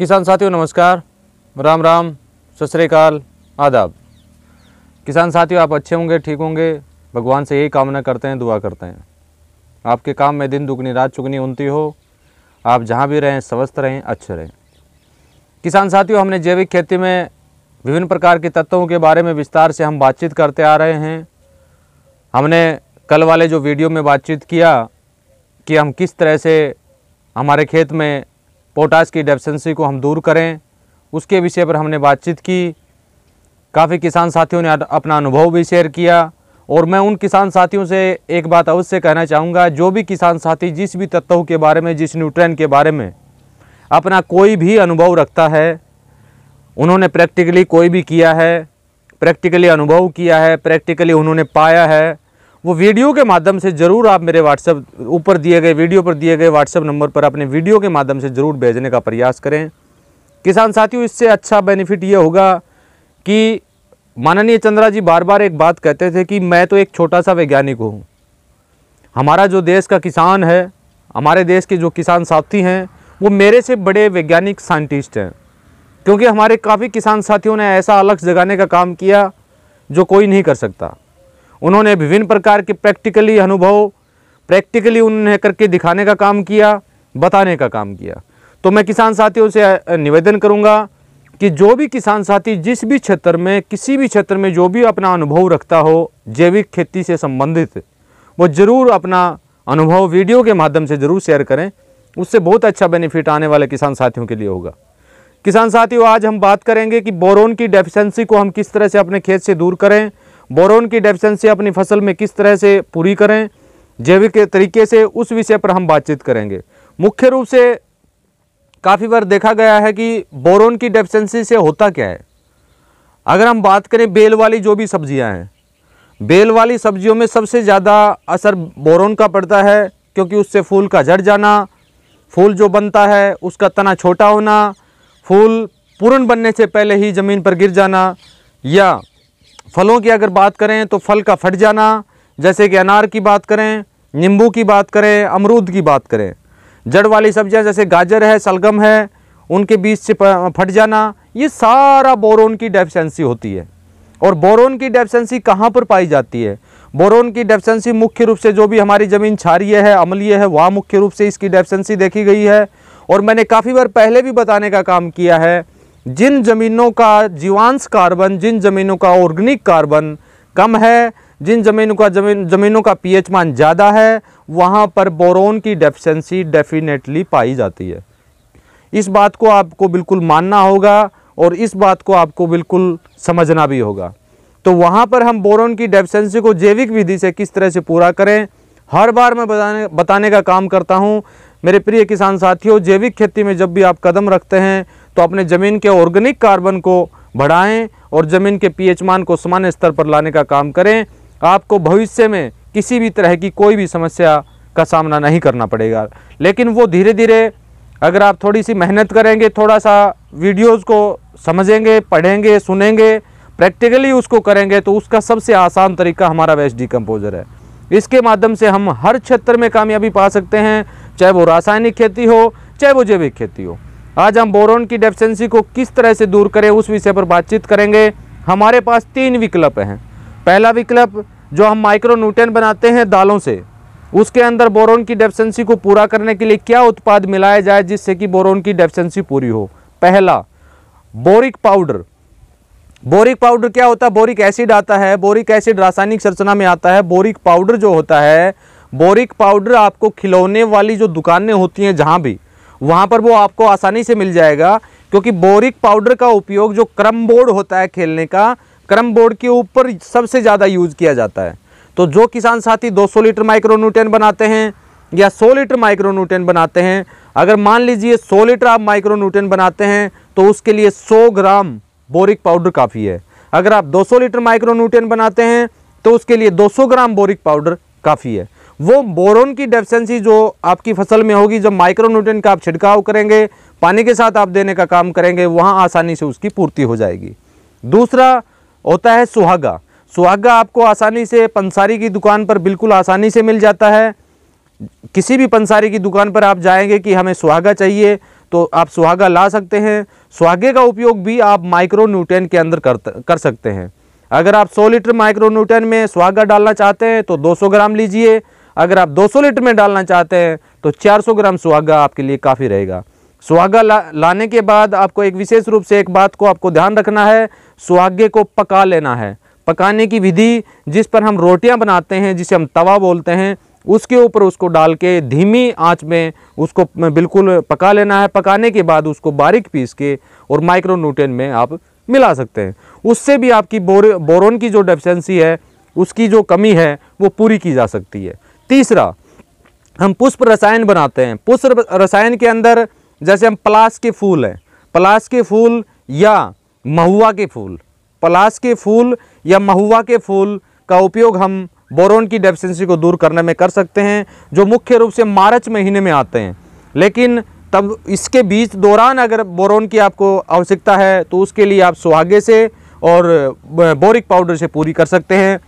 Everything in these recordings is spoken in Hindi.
किसान साथियों नमस्कार राम राम सत आदाब किसान साथियों आप अच्छे होंगे ठीक होंगे भगवान से यही कामना करते हैं दुआ करते हैं आपके काम में दिन दुगनी रात चुगनी उनती हो आप जहाँ भी रहें स्वस्थ रहें अच्छे रहें किसान साथियों हमने जैविक खेती में विभिन्न प्रकार के तत्वों के बारे में विस्तार से हम बातचीत करते आ रहे हैं हमने कल वाले जो वीडियो में बातचीत किया कि हम किस तरह से हमारे खेत में पोटास की डेफिशेंसी को हम दूर करें उसके विषय पर हमने बातचीत की काफ़ी किसान साथियों ने अपना अनुभव भी शेयर किया और मैं उन किसान साथियों से एक बात अवश्य कहना चाहूँगा जो भी किसान साथी जिस भी तत्व के बारे में जिस न्यूट्रन के बारे में अपना कोई भी अनुभव रखता है उन्होंने प्रैक्टिकली कोई भी किया है प्रैक्टिकली अनुभव किया है प्रैक्टिकली उन्होंने पाया है वो वीडियो के माध्यम से ज़रूर आप मेरे व्हाट्सएप ऊपर दिए गए वीडियो पर दिए गए व्हाट्सएप नंबर पर अपने वीडियो के माध्यम से ज़रूर भेजने का प्रयास करें किसान साथियों इससे अच्छा बेनिफिट ये होगा कि माननीय चंद्रा जी बार बार एक बात कहते थे कि मैं तो एक छोटा सा वैज्ञानिक हूँ हमारा जो देश का किसान है हमारे देश के जो किसान साथी हैं वो मेरे से बड़े वैज्ञानिक साइंटिस्ट हैं क्योंकि हमारे काफ़ी किसान साथियों ने ऐसा अलग जगाने का काम किया जो कोई नहीं कर सकता उन्होंने विभिन्न प्रकार के प्रैक्टिकली अनुभव प्रैक्टिकली उन्हें करके दिखाने का काम किया बताने का काम किया तो मैं किसान साथियों से निवेदन करूंगा कि जो भी किसान साथी जिस भी क्षेत्र में किसी भी क्षेत्र में जो भी अपना अनुभव रखता हो जैविक खेती से संबंधित वो ज़रूर अपना अनुभव वीडियो के माध्यम से ज़रूर शेयर करें उससे बहुत अच्छा बेनिफिट आने वाले किसान साथियों के लिए होगा किसान साथियों आज हम बात करेंगे कि बोरोन की डेफिशेंसी को हम किस तरह से अपने खेत से दूर करें बोरोन की डेफिशेंसी अपनी फसल में किस तरह से पूरी करें जैविक तरीके से उस विषय पर हम बातचीत करेंगे मुख्य रूप से काफ़ी बार देखा गया है कि बोरोन की डेफिशेंसी से होता क्या है अगर हम बात करें बेल वाली जो भी सब्जियां हैं बेल वाली सब्जियों में सबसे ज़्यादा असर बोरोन का पड़ता है क्योंकि उससे फूल का जड़ जाना फूल जो बनता है उसका तना छोटा होना फूल पूर्ण बनने से पहले ही ज़मीन पर गिर जाना या फलों की अगर बात करें तो फल का फट जाना जैसे कि अनार की बात करें नींबू की बात करें अमरूद की बात करें जड़ वाली सब्जियां जैसे गाजर है सलगम है उनके बीच से फट जाना ये सारा बोरोन की डेफिशेंसी होती है और बोरोन की डेफिशेंसी कहाँ पर पाई जाती है बोरोन की डेफिशेंसी मुख्य रूप से जो भी हमारी ज़मीन क्षारिय है अम्लीय है वहाँ मुख्य रूप से इसकी डेफिशेंसी देखी गई है और मैंने काफ़ी बार पहले भी बताने का काम किया है जिन ज़मीनों का जीवांश कार्बन जिन ज़मीनों का ऑर्गेनिक कार्बन कम है जिन ज़मीनों का जमीन ज़मीनों का पीएच मान ज़्यादा है वहाँ पर बोरोन की डेफिशेंसी डेफिनेटली पाई जाती है इस बात को आपको बिल्कुल मानना होगा और इस बात को आपको बिल्कुल समझना भी होगा तो वहाँ पर हम बोरोन की डेफिशेंसी को जैविक विधि से किस तरह से पूरा करें हर बार मैं बताने बताने का काम करता हूँ मेरे प्रिय किसान साथियों जैविक खेती में जब भी आप कदम रखते हैं तो अपने ज़मीन के ऑर्गेनिक कार्बन को बढ़ाएं और ज़मीन के पीएच मान को सामान्य स्तर पर लाने का काम करें आपको भविष्य में किसी भी तरह की कोई भी समस्या का सामना नहीं करना पड़ेगा लेकिन वो धीरे धीरे अगर आप थोड़ी सी मेहनत करेंगे थोड़ा सा वीडियोज़ को समझेंगे पढ़ेंगे सुनेंगे प्रैक्टिकली उसको करेंगे तो उसका सबसे आसान तरीका हमारा वेस्ट डिकम्पोजर है इसके माध्यम से हम हर क्षेत्र में कामयाबी पा सकते हैं चाहे वो रासायनिक खेती हो चाहे वो जैविक खेती हो आज हम बोरोन की डेफिशेंसी को किस तरह से दूर करें उस विषय पर बातचीत करेंगे हमारे पास तीन विकल्प हैं पहला विकल्प जो हम माइक्रो बनाते हैं दालों से उसके अंदर बोरोन की डेफिशेंसी को पूरा करने के लिए क्या उत्पाद मिलाया जाए जिससे कि बोरोन की डेफिशेंसी पूरी हो पहला बोरिक पाउडर बोरिक पाउडर क्या होता है बोरिक एसिड आता है बोरिक एसिड रासायनिक संरचना में आता है बोरिक पाउडर जो होता है बोरिक पाउडर आपको खिलौने वाली जो दुकानें होती हैं जहाँ भी वहाँ पर वो आपको आसानी से मिल जाएगा क्योंकि बोरिक पाउडर का उपयोग जो क्रम बोर्ड होता है खेलने का क्रम बोर्ड के ऊपर सबसे ज़्यादा यूज किया जाता है तो जो किसान साथी 200 लीटर माइक्रोन्यूटेन बनाते हैं या 100 लीटर माइक्रोन्यूटेन बनाते हैं अगर मान लीजिए 100 लीटर आप माइक्रोन्यूटेन बनाते हैं तो उसके लिए 100 ग्राम बोरिक पाउडर काफ़ी है अगर आप 200 लीटर माइक्रोन्यूटेन बनाते हैं तो उसके लिए 200 ग्राम बोरिक पाउडर काफ़ी है वो बोरोन की डेफिशेंसी जो आपकी फसल में होगी जब माइक्रोन्यूट्रन का आप छिड़काव करेंगे पानी के साथ आप देने का काम करेंगे वहाँ आसानी से उसकी पूर्ति हो जाएगी दूसरा होता है सुहागा सुहागा आपको आसानी से पंसारी की दुकान पर बिल्कुल आसानी से मिल जाता है किसी भी पंसारी की दुकान पर आप जाएंगे कि हमें सुहागा चाहिए तो आप सुहागा ला सकते हैं सुहागे का उपयोग भी आप माइक्रो के अंदर कर कर सकते हैं अगर आप 100 लीटर माइक्रो में सुहागा डालना चाहते हैं तो 200 ग्राम लीजिए अगर आप 200 लीटर में डालना चाहते हैं तो 400 ग्राम सुहागा आपके लिए काफ़ी रहेगा सुहागा ला, लाने के बाद आपको एक विशेष रूप से एक बात को आपको ध्यान रखना है सुहागे को पका लेना है पकाने की विधि जिस पर हम रोटियां बनाते हैं जिसे हम तवा बोलते हैं उसके ऊपर उसको डाल के धीमी आँच में उसको बिल्कुल पका लेना है पकाने के बाद उसको बारीक पीस के और माइक्रो न्यूट्रन में आप मिला सकते हैं उससे भी आपकी बोर बोरोन की जो डेफिशेंसी है उसकी जो कमी है वो पूरी की जा सकती है तीसरा हम पुष्प रसायन बनाते हैं पुष्प रसायन के अंदर जैसे हम पलास के फूल हैं पलास के फूल या महुआ के फूल पलास के फूल या महुआ के फूल का उपयोग हम बोरोन की डेफिशिएंसी को दूर करने में कर सकते हैं जो मुख्य रूप से मार्च महीने में आते हैं लेकिन तब इसके बीच दौरान अगर बोरोन की आपको आवश्यकता है तो उसके लिए आप सुहागे से और बोरिक पाउडर से पूरी कर सकते हैं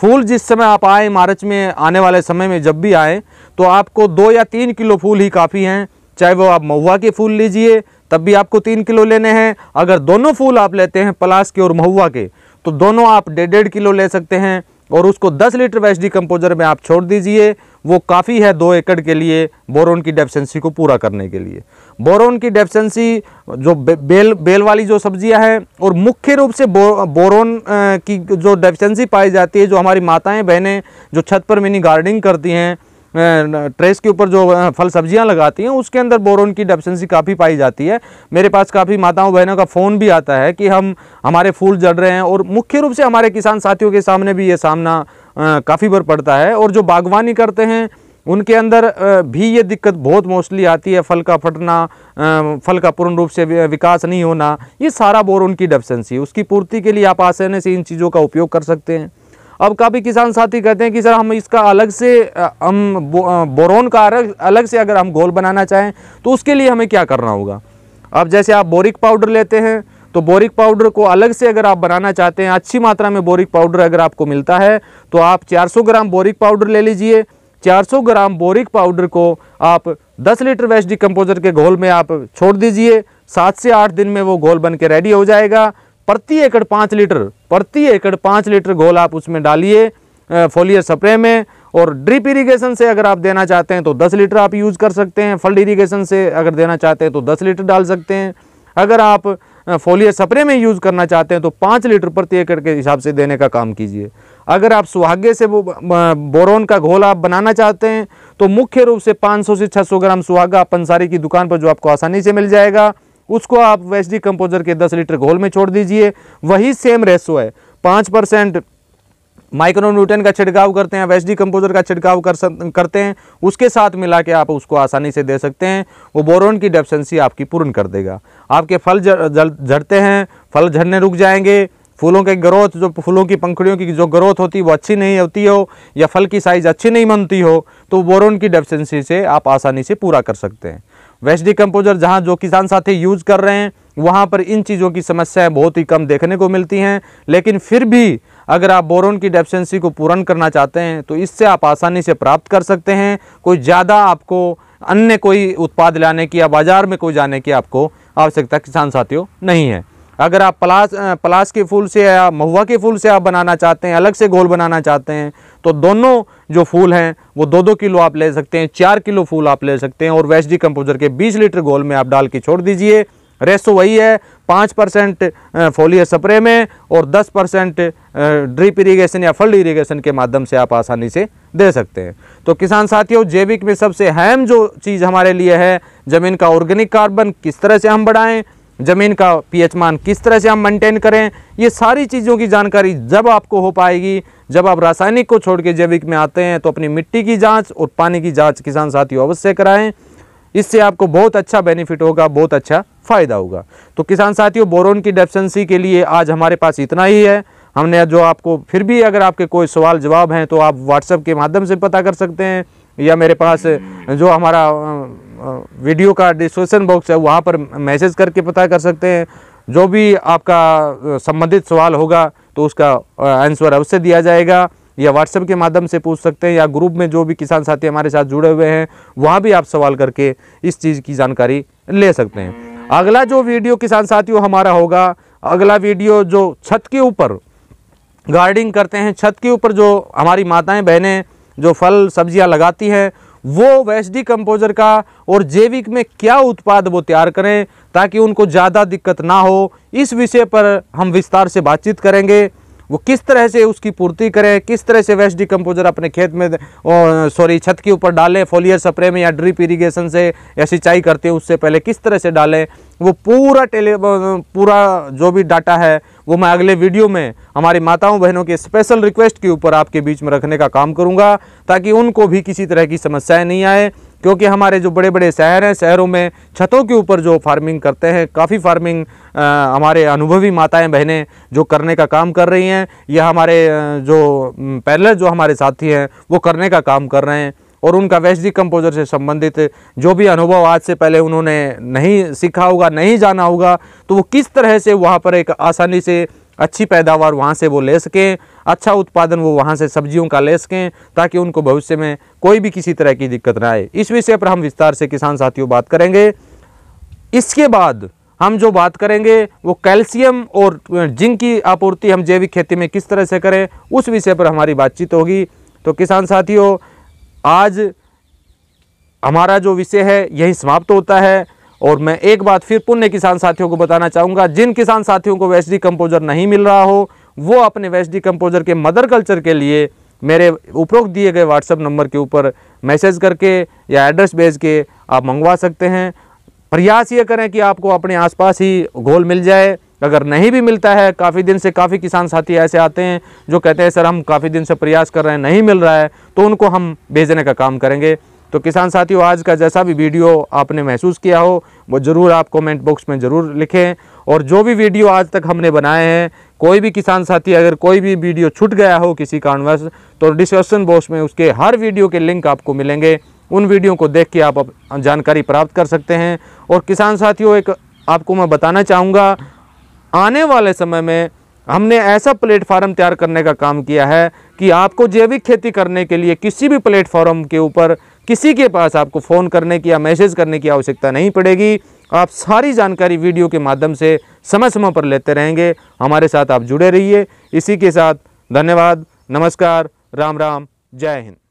फूल जिस समय आप आए मार्च में आने वाले समय में जब भी आए तो आपको दो या तीन किलो फूल ही काफ़ी हैं चाहे वो आप महुआ के फूल लीजिए तब भी आपको तीन किलो लेने हैं अगर दोनों फूल आप लेते हैं पलास के और महुआ के तो दोनों आप डेढ़ डेढ़ किलो ले सकते हैं और उसको 10 लीटर वैस कंपोजर में आप छोड़ दीजिए वो काफ़ी है दो एकड़ के लिए बोरोन की डेफिशेंसी को पूरा करने के लिए बोरोन की डेफिशेंसी जो बेल बेल वाली जो सब्जियां हैं और मुख्य रूप से बो, बोरोन की जो डेफिशेंसी पाई जाती है जो हमारी माताएं बहनें जो छत पर मिनी गार्डनिंग करती हैं ट्रेस के ऊपर जो फल सब्जियां लगाती हैं उसके अंदर बोरोन की डेफिशेंसी काफ़ी पाई जाती है मेरे पास काफ़ी माताओं बहनों का फ़ोन भी आता है कि हम हमारे फूल जड़ रहे हैं और मुख्य रूप से हमारे किसान साथियों के सामने भी ये सामना काफ़ी बार पड़ता है और जो बागवानी करते हैं उनके अंदर भी ये दिक्कत बहुत मोस्टली आती है फल का फटना फल का पूर्ण रूप से विकास नहीं होना ये सारा बोर उनकी डेफिशेंसी उसकी पूर्ति के लिए आप आसानी से इन चीज़ों का उपयोग कर सकते हैं अब काफ़ी किसान साथी कहते हैं कि सर हम इसका अलग से हम बोरोन का अलग से अगर हम गोल बनाना चाहें तो उसके लिए हमें क्या करना होगा अब जैसे आप बोरिक पाउडर लेते हैं तो बोरिक पाउडर को अलग से अगर आप बनाना चाहते हैं अच्छी मात्रा में बोरिक पाउडर अगर आपको मिलता है तो आप 400 ग्राम बोरिक पाउडर ले लीजिए 400 ग्राम बोरिक पाउडर को आप 10 लीटर वेस्ट डिकम्पोजर के घोल में आप छोड़ दीजिए सात से आठ दिन में वो घोल बन के रेडी हो जाएगा प्रति एकड़ पाँच लीटर प्रति एकड़ पाँच लीटर घोल आप उसमें डालिए फोलियर स्प्रे में और ड्रिप इरिगेशन से अगर आप देना चाहते हैं तो 10 लीटर आप यूज़ कर सकते हैं फल्ड इरिगेशन से अगर देना चाहते हैं तो 10 लीटर डाल सकते हैं अगर आप फोलियर स्प्रे में यूज़ करना चाहते हैं तो पाँच लीटर प्रति एकड़ के हिसाब से देने का काम कीजिए अगर आप सुहागे से वो बोरोन का घोल आप बनाना चाहते हैं तो मुख्य रूप से 500 से 600 ग्राम सुहागा आप पंसारी की दुकान पर जो आपको आसानी से मिल जाएगा उसको आप वेस्टी कंपोजर के 10 लीटर घोल में छोड़ दीजिए वही सेम रेसो है पाँच परसेंट माइक्रो न्यूटन का छिड़काव करते हैं वेस्ट कंपोजर का छिड़काव कर करते हैं उसके साथ मिला के आप उसको आसानी से दे सकते हैं वो बोरोन की डेफिशेंसी आपकी पूर्ण कर देगा आपके फल झड़ते हैं फल झड़ने रुक जाएंगे फूलों के ग्रोथ जो फूलों की पंखड़ियों की जो ग्रोथ होती है वो अच्छी नहीं होती हो या फल की साइज़ अच्छी नहीं बनती हो तो बोरोन की डेफिशेंसी से आप आसानी से पूरा कर सकते हैं वेस्ट डिकम्पोजर जहाँ जो किसान साथी यूज़ कर रहे हैं वहाँ पर इन चीज़ों की समस्याएं बहुत ही कम देखने को मिलती हैं लेकिन फिर भी अगर आप बोरोन की डेफिशेंसी को पूर्ण करना चाहते हैं तो इससे आप आसानी से प्राप्त कर सकते हैं कोई ज़्यादा आपको अन्य कोई उत्पाद लाने की या बाज़ार में कोई जाने की आपको आवश्यकता किसान साथियों नहीं है अगर आप पलास प्लास के फूल से या महुआ के फूल से आप बनाना चाहते हैं अलग से गोल बनाना चाहते हैं तो दोनों जो फूल हैं वो दो दो किलो आप ले सकते हैं चार किलो फूल आप ले सकते हैं और वैश्डी कंपोजर के बीस लीटर गोल में आप डाल के छोड़ दीजिए रेसो वही है पाँच परसेंट फोलियर स्प्रे में और दस परसेंट ड्रिप इरीगेशन या फल्ड इरीगेशन के माध्यम से आप आसानी से दे सकते हैं तो किसान साथियों जैविक में सबसे अहम जो चीज़ हमारे लिए है ज़मीन का ऑर्गेनिक कार्बन किस तरह से हम बढ़ाएँ ज़मीन का पीएच मान किस तरह से हम मेंटेन करें ये सारी चीज़ों की जानकारी जब आपको हो पाएगी जब आप रासायनिक को छोड़ के जैविक में आते हैं तो अपनी मिट्टी की जांच और पानी की जांच किसान साथियों अवश्य कराएं इससे आपको बहुत अच्छा बेनिफिट होगा बहुत अच्छा फ़ायदा होगा तो किसान साथियों बोरोन की डेफिशंसी के लिए आज हमारे पास इतना ही है हमने जो आपको फिर भी अगर आपके कोई सवाल जवाब हैं तो आप व्हाट्सएप के माध्यम से पता कर सकते हैं या मेरे पास हम्म। जो हमारा वीडियो का डिस्क्रिप्शन बॉक्स है वहाँ पर मैसेज करके पता कर सकते हैं जो भी आपका संबंधित सवाल होगा तो उसका आंसर अवश्य दिया जाएगा या व्हाट्सएप के माध्यम से पूछ सकते हैं या ग्रुप में जो भी किसान साथी हमारे साथ जुड़े हुए हैं वहाँ भी आप सवाल करके इस चीज़ की जानकारी ले सकते हैं अगला जो वीडियो किसान साथियों हमारा होगा अगला वीडियो जो छत के ऊपर गार्डनिंग करते हैं छत के ऊपर जो हमारी माताएं बहनें जो फल सब्जियां लगाती हैं वो वैसडी कंपोजर का और जैविक में क्या उत्पाद वो तैयार करें ताकि उनको ज़्यादा दिक्कत ना हो इस विषय पर हम विस्तार से बातचीत करेंगे वो किस तरह से उसकी पूर्ति करें किस तरह से वेस्ट डिकम्पोजर अपने खेत में सॉरी छत के ऊपर डालें फोलियर स्प्रे में या ड्रिप इरीगेशन से या सिंचाई करते हैं उससे पहले किस तरह से डालें वो पूरा टेले पूरा जो भी डाटा है वो मैं अगले वीडियो में हमारी माताओं बहनों के स्पेशल रिक्वेस्ट के ऊपर आपके बीच में रखने का काम करूँगा ताकि उनको भी किसी तरह की समस्याएँ नहीं आए क्योंकि हमारे जो बड़े बड़े शहर हैं शहरों में छतों के ऊपर जो फार्मिंग करते हैं काफ़ी फार्मिंग आ, हमारे अनुभवी माताएं बहनें जो करने का काम कर रही हैं या हमारे जो पहले जो हमारे साथी हैं वो करने का काम कर रहे हैं और उनका वैश्विक कंपोजर से संबंधित जो भी अनुभव आज से पहले उन्होंने नहीं सीखा होगा नहीं जाना होगा तो वो किस तरह से वहाँ पर एक आसानी से अच्छी पैदावार वहाँ से वो ले सकें अच्छा उत्पादन वो वहाँ से सब्जियों का ले सकें ताकि उनको भविष्य में कोई भी किसी तरह की दिक्कत ना आए इस विषय पर हम विस्तार से किसान साथियों बात करेंगे इसके बाद हम जो बात करेंगे वो कैल्शियम और जिंक की आपूर्ति हम जैविक खेती में किस तरह से करें उस विषय पर हमारी बातचीत होगी तो किसान साथियों आज हमारा जो विषय है यही समाप्त होता है और मैं एक बात फिर पुण्य किसान साथियों को बताना चाहूँगा जिन किसान साथियों को वेस्ट डी कंपोजर नहीं मिल रहा हो वो अपने वेस्ट डी कंपोजर के मदर कल्चर के लिए मेरे उपरोक्त दिए गए व्हाट्सएप नंबर के ऊपर मैसेज करके या एड्रेस भेज के आप मंगवा सकते हैं प्रयास ये करें कि आपको अपने आसपास ही घोल मिल जाए अगर नहीं भी मिलता है काफ़ी दिन से काफ़ी किसान साथी ऐसे आते हैं जो कहते हैं सर हम काफ़ी दिन से प्रयास कर रहे हैं नहीं मिल रहा है तो उनको हम भेजने का काम करेंगे तो किसान साथियों आज का जैसा भी वीडियो आपने महसूस किया हो वो ज़रूर आप कमेंट बॉक्स में ज़रूर लिखें और जो भी वीडियो आज तक हमने बनाए हैं कोई भी किसान साथी अगर कोई भी वीडियो छूट गया हो किसी कारणवश तो डिस्क्रिप्शन बॉक्स में उसके हर वीडियो के लिंक आपको मिलेंगे उन वीडियो को देख के आप जानकारी प्राप्त कर सकते हैं और किसान साथियों एक आपको मैं बताना चाहूँगा आने वाले समय में हमने ऐसा प्लेटफार्म तैयार करने का काम किया है कि आपको जैविक खेती करने के लिए किसी भी प्लेटफार्म के ऊपर किसी के पास आपको फ़ोन करने की या मैसेज करने की आवश्यकता नहीं पड़ेगी आप सारी जानकारी वीडियो के माध्यम से समय समय पर लेते रहेंगे हमारे साथ आप जुड़े रहिए इसी के साथ धन्यवाद नमस्कार राम राम जय हिंद